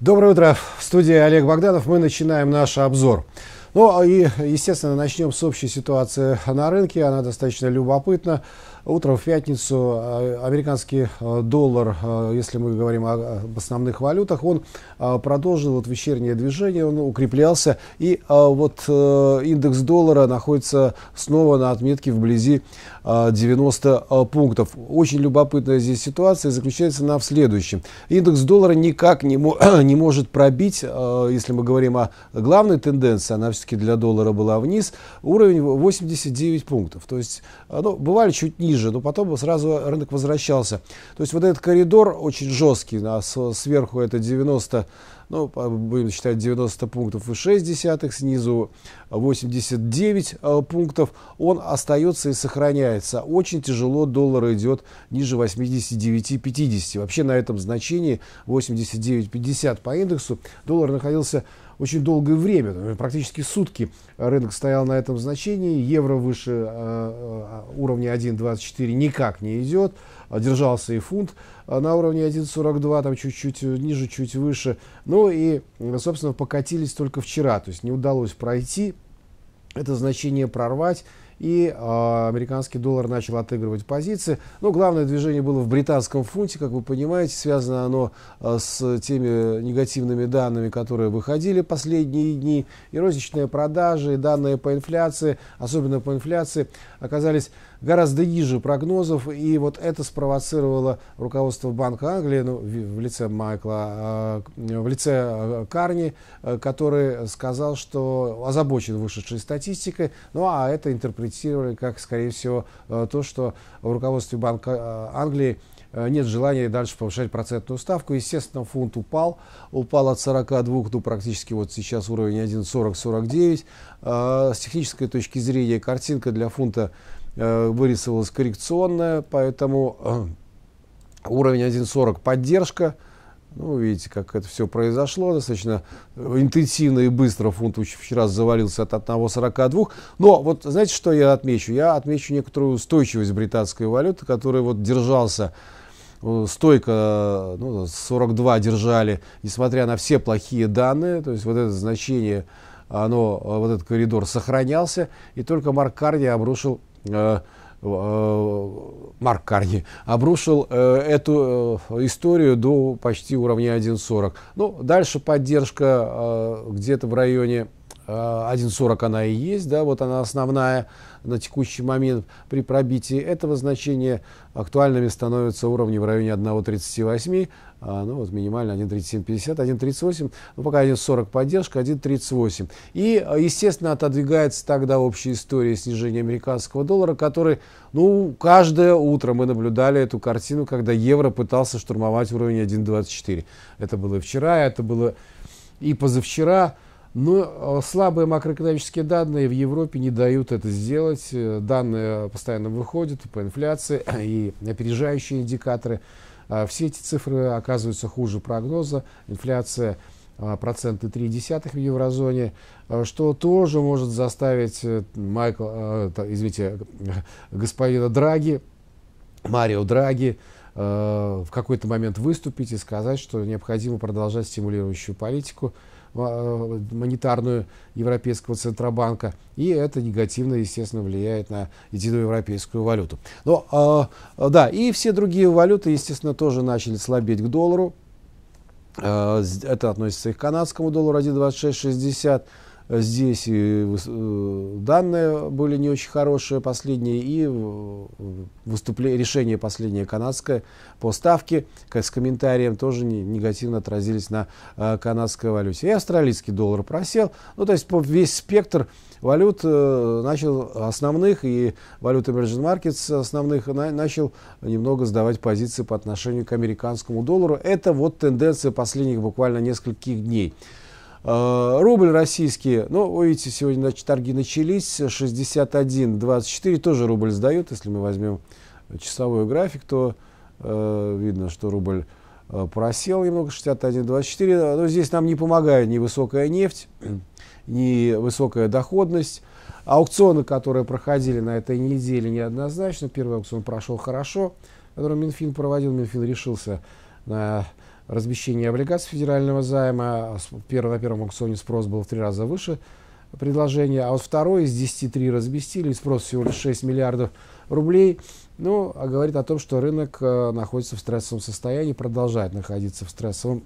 Доброе утро. В студии Олег Богданов. Мы начинаем наш обзор. Ну а, и, естественно, начнем с общей ситуации на рынке. Она достаточно любопытна. Утром в пятницу а, американский а, доллар, а, если мы говорим об основных валютах, он продолжил вот вечернее движение, он укреплялся. И вот э, индекс доллара находится снова на отметке вблизи 90 пунктов. Очень любопытная здесь ситуация заключается она в следующем. Индекс доллара никак не, не может пробить, если мы говорим о главной тенденции, она все-таки для доллара была вниз, уровень 89 пунктов. То есть ну, бывали чуть ниже ниже, но потом сразу рынок возвращался. То есть вот этот коридор очень жесткий, а сверху это 90 ну, будем считать 90 пунктов и 6 десятых, снизу 89 э, пунктов, он остается и сохраняется. Очень тяжело доллар идет ниже 89,50. Вообще на этом значении 89,50 по индексу доллар находился очень долгое время, э, практически сутки рынок стоял на этом значении, евро выше э, э уровня 1.24 никак не идет, держался и фунт э, на уровне 1.42, там чуть-чуть ниже, чуть выше, ну и, собственно, покатились только вчера, то есть не удалось пройти это значение прорвать, и э, американский доллар начал отыгрывать позиции. Но главное движение было в британском фунте, как вы понимаете, связано оно э, с теми негативными данными, которые выходили последние дни, и розничные продажи, и данные по инфляции, особенно по инфляции, оказались гораздо ниже прогнозов, и вот это спровоцировало руководство Банка Англии ну, в лице Майкла, а, в лице а, Карни, а, который сказал, что озабочен вышедшей статистикой, ну а это интерпретировали как, скорее всего, то, что в руководстве Банка Англии нет желания дальше повышать процентную ставку. Естественно, фунт упал. Упал от 42 до практически вот сейчас уровень 1.40-49. С технической точки зрения картинка для фунта Э, вырисовалась коррекционная, поэтому э, уровень 1.40 поддержка. Ну, видите, как это все произошло. Достаточно э, интенсивно и быстро фунт вчера завалился от 1,42. Но вот знаете, что я отмечу? Я отмечу некоторую устойчивость британской валюты, которая вот держался стойко ну, 42 держали, несмотря на все плохие данные. То есть вот это значение, оно, вот этот коридор сохранялся. И только Марк Карни обрушил Э, э, Марк Карни, обрушил э, эту историю до почти уровня 1.40. Ну, дальше поддержка где-то в районе 1.40 она и есть, да, вот она основная на текущий момент при пробитии этого значения актуальными становятся уровни в районе 1.38, а, ну вот минимально 1.3750, 1.38, ну пока 1.40 поддержка, 1.38. И, а, естественно, отодвигается тогда общая история снижения американского доллара, который, ну, каждое утро мы наблюдали эту картину, когда евро пытался штурмовать уровень 1.24. Это было и вчера, это было и позавчера. Но а, слабые макроэкономические данные в Европе не дают это сделать. Данные постоянно выходят по инфляции и опережающие индикаторы – а, все эти цифры оказываются хуже прогноза. Инфляция а, проценты 0,3 в еврозоне, а, что тоже может заставить э, Майкл, извините, господина Драги, Марио Драги, в какой-то момент выступить и сказать, что необходимо продолжать стимулирующую политику, а, монетарную Европейского Центробанка. И это негативно, естественно, влияет на единую европейскую валюту. Но, а, да, и все другие валюты, естественно, тоже начали слабеть к доллару. А, это относится и к канадскому доллару 1.2660. Здесь и э, данные были не очень хорошие последние, и э, выступле решение последнее канадское по ставке с комментарием тоже негативно отразились на э, канадской валюте. И австралийский доллар просел. Ну, то есть весь спектр валют начал основных и валют Emerging Markets основных начал немного сдавать позиции по отношению к американскому доллару. Это вот тенденция последних буквально нескольких дней. Э, рубль российский, ну, вы видите, сегодня значит, торги начались, 61.24 тоже рубль сдает, Если мы возьмем часовой график, то э, видно, что рубль э, просел немного, 61.24. Но здесь нам не помогает ни высокая нефть, ни высокая доходность. Аукционы, которые проходили на этой неделе, неоднозначно. Первый аукцион прошел хорошо, который Минфин проводил. Минфин решился на размещение облигаций федерального займа. А первый, на первом аукционе спрос был в три раза выше предложения, а вот второй из 10-3 разместили, спрос всего лишь 6 миллиардов рублей. Ну, а говорит о том, что рынок э, находится в стрессовом состоянии, продолжает находиться в стрессовом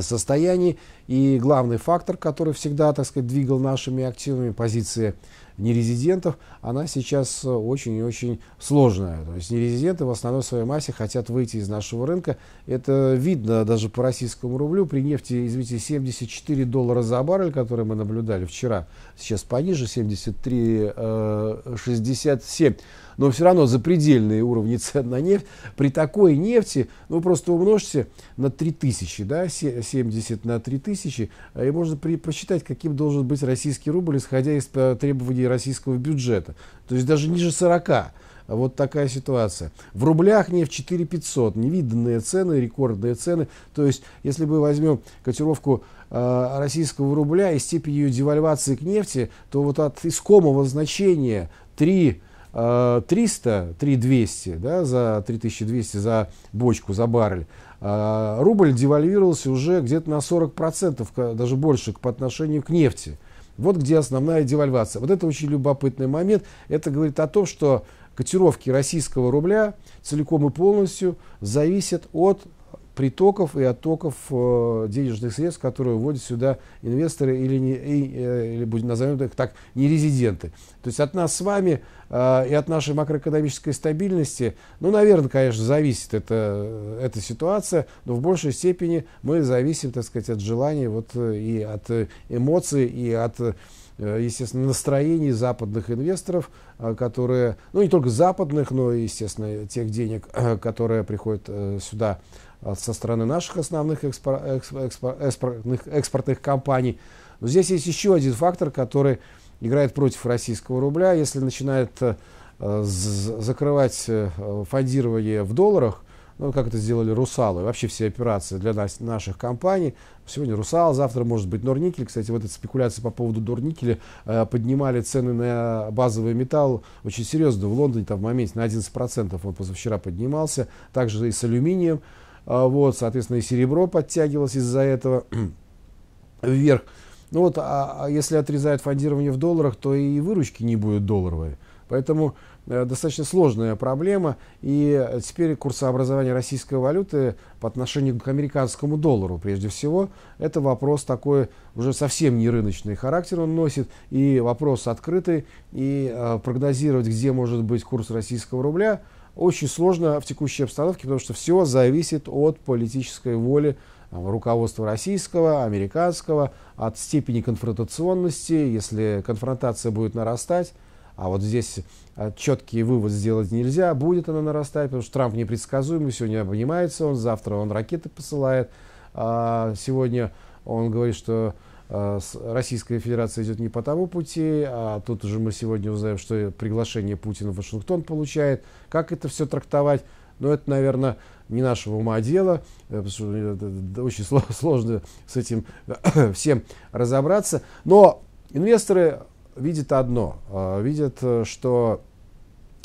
состоянии. И главный фактор, который всегда, так сказать, двигал нашими активными позиции нерезидентов, она сейчас э, очень и очень сложная. То есть нерезиденты в основной своей массе хотят выйти из нашего рынка. Это видно даже по российскому рублю. При нефти, извините, 74 доллара за баррель, который мы наблюдали вчера, сейчас пониже 73,67 э, но все равно запредельные уровни цен на нефть. При такой нефти, ну, просто умножьте на 3000, да, 70 на 3000, э, и можно при, посчитать, каким должен быть российский рубль, исходя из требований российского бюджета. То есть даже ниже 40. Вот такая ситуация. В рублях нефть 4500, невиданные цены, рекордные цены. То есть, если мы возьмем котировку э, российского рубля и степень ее девальвации к нефти, то вот от искомого значения 3 э, 300, 3200, да, за 3200 за бочку, за баррель, э, рубль девальвировался уже где-то на 40%, даже больше по отношению к нефти. Вот где основная девальвация. Вот это очень любопытный момент. Это говорит о том, что котировки российского рубля целиком и полностью зависят от притоков и оттоков э, денежных средств, которые вводят сюда инвесторы или, не, и, э, или будем назовем их так, не резиденты. То есть от нас с вами э, и от нашей макроэкономической стабильности, ну, наверное, конечно, зависит это, эта ситуация, но в большей степени мы зависим, так сказать, от желаний вот, и от эмоций, и от естественно, настроений западных инвесторов, которые, ну не только западных, но, и естественно, тех денег, которые приходят сюда со стороны наших основных экспор, экспор, экспор, экспортных, экспортных компаний. Но здесь есть еще один фактор, который играет против российского рубля. Если начинает э, закрывать э, фондирование в долларах, ну, как это сделали «Русалы», вообще все операции для нас, наших компаний. Сегодня «Русал», завтра может быть «Норникель». Кстати, вот эти спекуляции по поводу «Норникеля» э, поднимали цены на базовый металл очень серьезно. В Лондоне там в моменте на 11% он позавчера поднимался. Также и с алюминием. А, вот, соответственно, и серебро подтягивалось из-за этого вверх. Ну вот, а, а если отрезают фондирование в долларах, то и выручки не будут долларовые. Поэтому э, достаточно сложная проблема. И теперь курсообразование российской валюты по отношению к американскому доллару, прежде всего, это вопрос такой уже совсем не рыночный характер он носит. И вопрос открытый. И э, прогнозировать, где может быть курс российского рубля – очень сложно в текущей обстановке, потому что все зависит от политической воли э, руководства российского, американского, от степени конфронтационности, если конфронтация будет нарастать, а вот здесь э, четкий вывод сделать нельзя, будет она нарастать, потому что Трамп непредсказуемый, сегодня обнимается он, завтра он ракеты посылает, а сегодня он говорит, что Э, Российская Федерация идет не по тому пути, а тут уже мы сегодня узнаем, что приглашение Путина в Вашингтон получает. Как это все трактовать? Но ну, это, наверное, не нашего ума дело, э, потому что э, очень сложно с этим всем разобраться. Но инвесторы видят одно, видят, что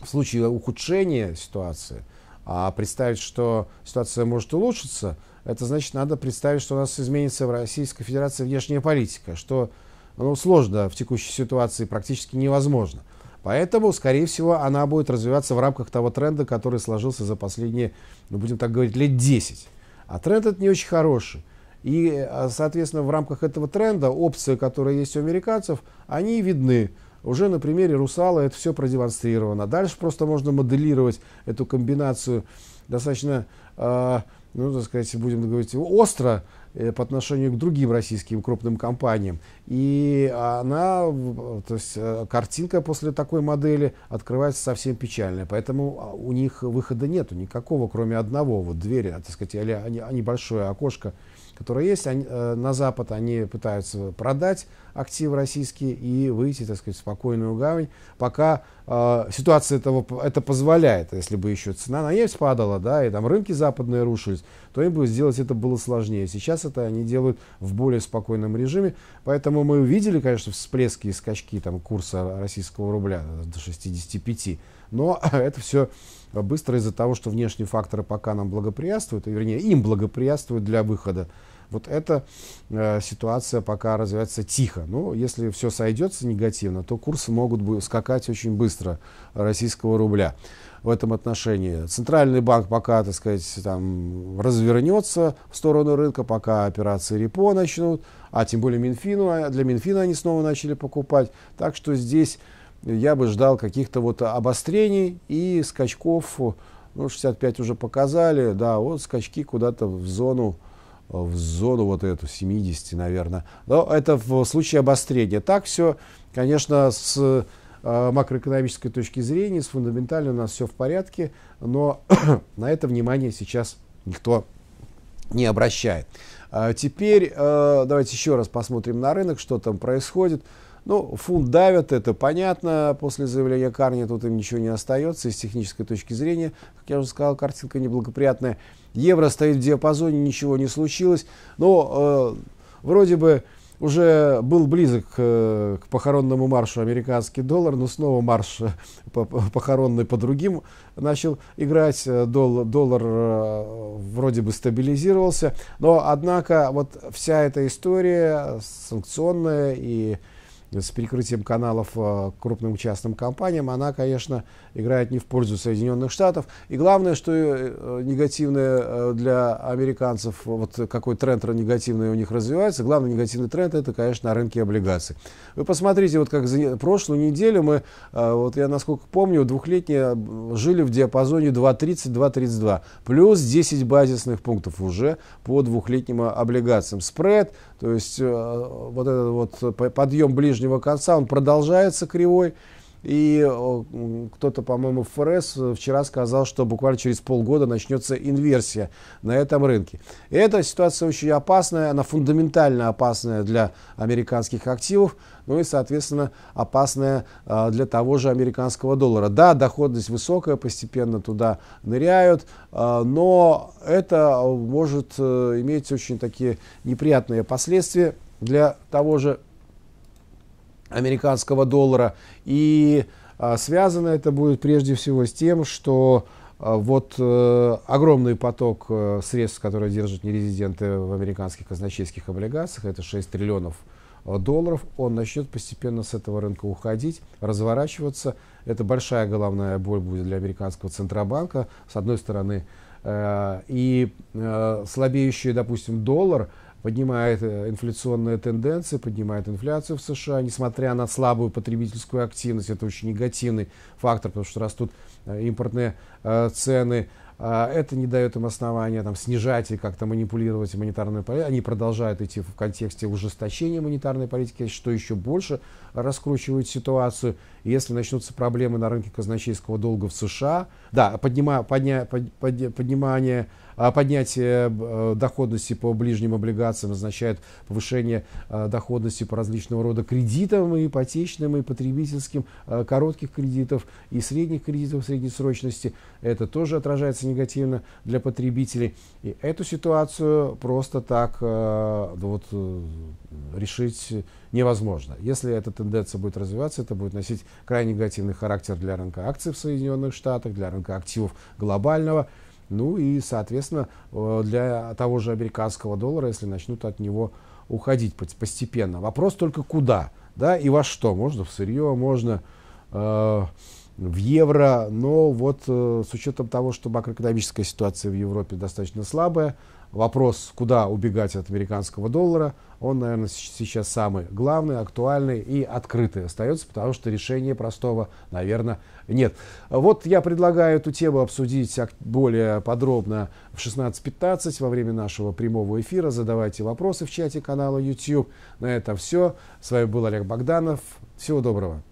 в случае ухудшения ситуации – а представить, что ситуация может улучшиться, это значит, надо представить, что у нас изменится в Российской Федерации внешняя политика, что ну, сложно в текущей ситуации, практически невозможно. Поэтому, скорее всего, она будет развиваться в рамках того тренда, который сложился за последние, ну, будем так говорить, лет 10. А тренд этот не очень хороший. И, э, соответственно, в рамках этого тренда опции, которые есть у американцев, они видны. Уже на примере Русала это все продемонстрировано. Дальше просто можно моделировать эту комбинацию достаточно, э, ну, так сказать, будем говорить, остро э, по отношению к другим российским крупным компаниям. И она, э, то есть э, картинка после такой модели открывается совсем печальная. Поэтому а, у них выхода нету никакого, кроме одного, вот двери, а, так сказать, или небольшое окошко которые есть они, э, на Запад, они пытаются продать активы российские и выйти, так сказать, в спокойную гавань, пока э, ситуация этого, это позволяет. Если бы еще цена на нефть падала, да, и там рынки западные рушились, то им бы сделать это было сложнее. Сейчас это они делают в более спокойном режиме, поэтому мы увидели, конечно, всплески и скачки там, курса российского рубля до 65 но это все быстро из-за того, что внешние факторы пока нам благоприятствуют, вернее, им благоприятствуют для выхода. Вот эта э, ситуация пока развивается тихо. Но ну, если все сойдется негативно, то курсы могут скакать очень быстро российского рубля в этом отношении. Центральный банк пока, так сказать, там развернется в сторону рынка, пока операции репо начнут, а тем более Минфину, а, для Минфина они снова начали покупать. Так что здесь я бы ждал каких-то вот обострений и скачков, ну, 65 уже показали, да, вот скачки куда-то в зону, э, в зону вот эту 70, наверное. Но это в случае обострения. Так все, конечно, с э, макроэкономической точки зрения, с фундаментально у нас все в порядке, но на это внимание сейчас никто не обращает. А теперь э, давайте еще раз посмотрим на рынок, что там происходит. Ну, фунт давят, это понятно. После заявления Карни тут им ничего не остается. И с технической точки зрения, как я уже сказал, картинка неблагоприятная. Евро стоит в диапазоне, ничего не случилось. Но э, вроде бы уже был близок к, э, к похоронному маршу американский доллар, но снова марш э, похоронный по другим начал играть. Э, дол, доллар вроде бы стабилизировался, но однако вот вся эта история санкционная и с перекрытием каналов э, крупным частным компаниям, она, конечно, играет не в пользу Соединенных Штатов. И главное, что э, э, негативное для американцев, вот какой тренд негативный у них развивается, главный негативный тренд это, конечно, на рынке облигаций. Вы посмотрите, вот как за прошлую неделю мы, вот я насколько помню, двухлетние жили в диапазоне 2.30-2.32, плюс 10 базисных пунктов уже по двухлетним облигациям. Спред, то есть вот этот вот подъем ближнего нижнего конца, он продолжается кривой. И кто-то, по-моему, в ФРС э, вчера сказал, что буквально через полгода начнется инверсия на этом рынке. эта ситуация очень опасная, она фундаментально опасная для американских активов, ну и, соответственно, опасная а, для того же американского доллара. Да, доходность высокая, постепенно туда ныряют, а, но это может э, иметь очень такие неприятные последствия для того же американского доллара. И а, связано это будет прежде всего с тем, что а, вот э, огромный поток э, средств, которые держат нерезиденты в американских казначейских облигациях, это 6 триллионов э, долларов, он начнет постепенно с этого рынка уходить, разворачиваться. Это большая головная боль будет для американского Центробанка, с одной стороны. и слабеющий, допустим, доллар – поднимает э, инфляционные тенденции, поднимает инфляцию в США, несмотря на слабую потребительскую активность. Это очень негативный фактор, потому что растут э, импортные э, цены. А это не дает им основания там, снижать и как-то манипулировать монетарной политикой. Они продолжают идти в контексте ужесточения монетарной политики, а что еще больше раскручивает ситуацию. Если начнутся проблемы на рынке казначейского долга в США, да, поднима, подня, под, под, поднимание а поднятие э, э, доходности по ближним облигациям означает повышение э, доходности по различного рода кредитам, и ипотечным, и потребительским, коротких кредитов и средних кредитов средней срочности. Это тоже отражается негативно для потребителей. И эту ситуацию просто так ну вот, решить невозможно. Если эта тенденция будет развиваться, это будет носить крайне негативный характер для рынка акций в Соединенных Штатах, для рынка активов глобального – ну и, соответственно, э, для того же американского доллара, если начнут от него уходить постепенно. Вопрос только куда, да, и во что. Можно в сырье, можно э, в евро, но вот э, с учетом того, что макроэкономическая ситуация в Европе достаточно слабая, вопрос, куда убегать от американского доллара, он, наверное, сейчас самый главный, актуальный и открытый остается, потому что решения простого, наверное, нет. Вот я предлагаю эту тему обсудить более подробно в 16.15 во время нашего прямого эфира. Задавайте вопросы в чате канала YouTube. На этом все. С вами был Олег Богданов. Всего доброго.